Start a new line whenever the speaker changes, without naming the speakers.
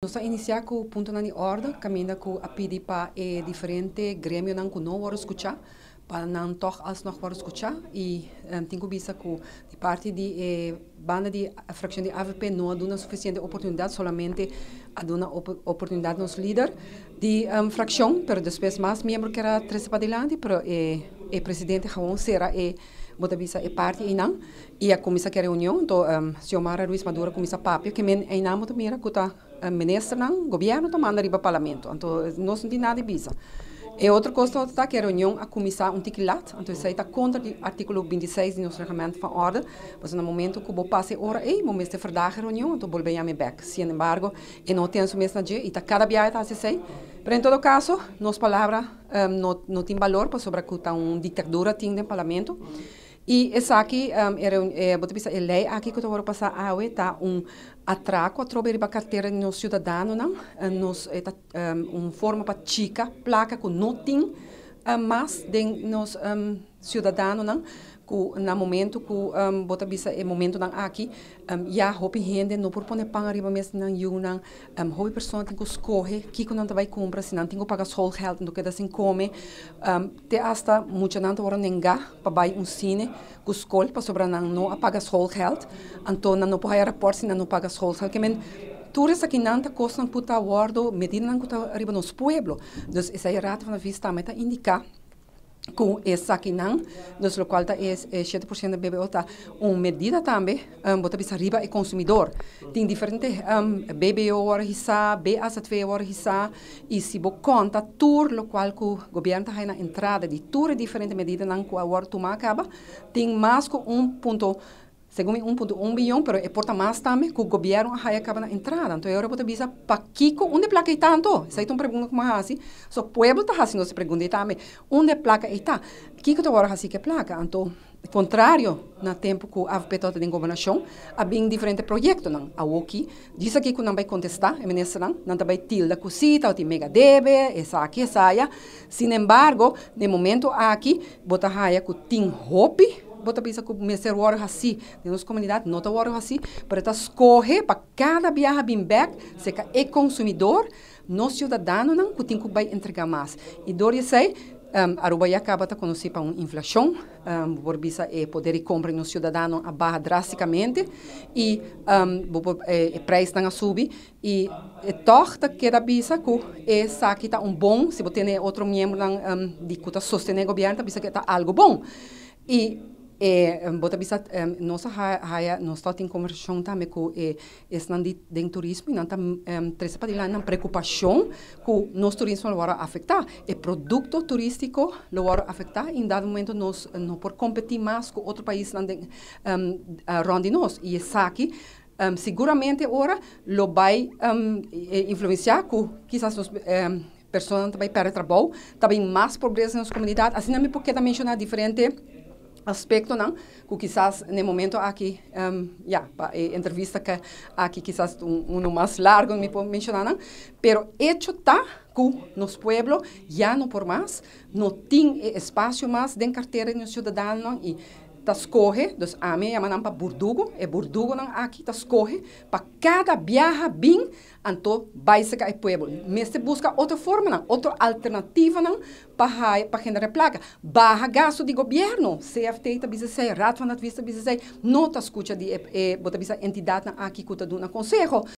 Nós iniciar com o ponto de ordem, caminha com a pedir para é diferente grêmio não que não escutar, para não tocar as não para escutar e um, tenho visto que de parte de eh, banda de a fração de AVP não uma suficiente oportunidade, somente há uma op oportunidade nos líder de um, eh, fração, mas depois mais membro que era três para adiante, para eh, o presidente Raon será e botabisa e não e a comissão que é reunião to então, um, Xiomara Luiz Maduro comissa papio que men inang botamira kuta um, ministra não governo tomando riba parlamento então não tem nada de bisa e é outro custo está que a reunião a começar um tiquilat, então isso está contra o artigo 26 do nosso regimento de ordem, mas no momento que eu a hora ei, vou mês de é verdade a reunião, então vou bem a minha back. Sin embargo, eu não tenho o mesmo dia, e está cada dia está assim, mas em todo caso, nossa palavra eh, tá um, não, não tem valor, pois sobre que está uma ditadura, tem no parlamento. E essa aqui, um, era, é, bota pisa, é lei aqui que eu vou passar a ah, tá um atraco, a trobe de carteira no cidadão, não? Ah, nos, é, tá, um, um forma para chica, placa com notin, uh, ah, mas de nos um, cidadão, não? ku na momento que um, bota bisa e momento nang aqui um, ya hopi hende no por pone pang arriba mesmo nang yu nang um, hopi persona tinko escoge kiko nang vai compra se nang tinko paga sol health do que da sin come um, te hasta mucha nang ora gá para vai um cine ku skol para sobrar nang não apaga sol health anto nang no po hai rapor se nang no paga sol health que men isso aqui nanta custando puta awardo medina nang custa arriba nos pueblos, Dus esa é rata van a vista meta indicar com esse saquinan, dos qual tá é 7% de BBOTA. Uma medida também, um, bota pisa riba e consumidor. Tem diferentes um, BBO orgisa, BASV orgisa, e se bo conta tour, lo qual o governo tá na entrada de tour diferentes medidas, não que o acaba, tem mais que 1.5 segundo 1.1 bilhão, mas pero importa mais também. que governo gobierno haya acaba entrada. entrar. eu vou te dice, ¿para qué? a placa está? Esa es una pregunta que me hace. Los pueblos están haciendo pergunta pregunta también. a placa está? kiko que te vas a que placa? Entonces, contrário no tempo que a AFPETO tem governação, há bem diferentes projeto. A UOCI diz aqui que não vai contestar, a ministra não, vai também tilda cosita, ou tem mega debe, essa aqui, essa aí. Sin embargo, de momento aqui, botar raia que tem roupa, bota pensa que meser o oro assim, nossa comunidade não o oro assim, para tá escorre para cada viagem bem back, seca é consumidor, nós cidadão não que tem que vai entregar mais. E dor e sei, um, Aruba já acaba de tá conhecer para uma inflação, um, Borbisa é poder comprar compra no cidadão abaixa drasticamente e o um, é, é, preço não sobe e é torta que da bisa que é que está um bom, se você tem outro membro não, um, de que está sustentando o governo, tá que está algo bom. E e bota bisa um, nossa haya nos tá tem conversão também com e den turismo e não um, três padilha não preocupação que nos turismo agora afetar e produto turístico agora afetar em dado momento nós não por competir mais com outro país não den um, rondi nós e isso é aqui um, seguramente ora lo vai um, influenciar que quizás nos um, pessoas também para trabalho também mais pobreza nas comunidades assim não me porque também é mencionar diferente aspecto não, que quizás no momento aqui, um, ehm, já, eh, entrevista que aqui quizás um, um mais largo me pode mencionar, não, pero hecho está que nos pueblo já não por mais, não tem eh, espaço mais de carteira no cidadão e tas corre, dos ame yamanam pa burdugo, e é burdugo nan aqui tas corre, pa cada viaja bin anto baiseka e pueblo. mese busca outra forma nan, outra alternativa nan, pa hai, pa genere placa. Barra gasto de governo, CFT ta bisesei, rato van dat vista bisesei, nota escuta de e, e bota bisa entidade nan aqui kuta do na consejo,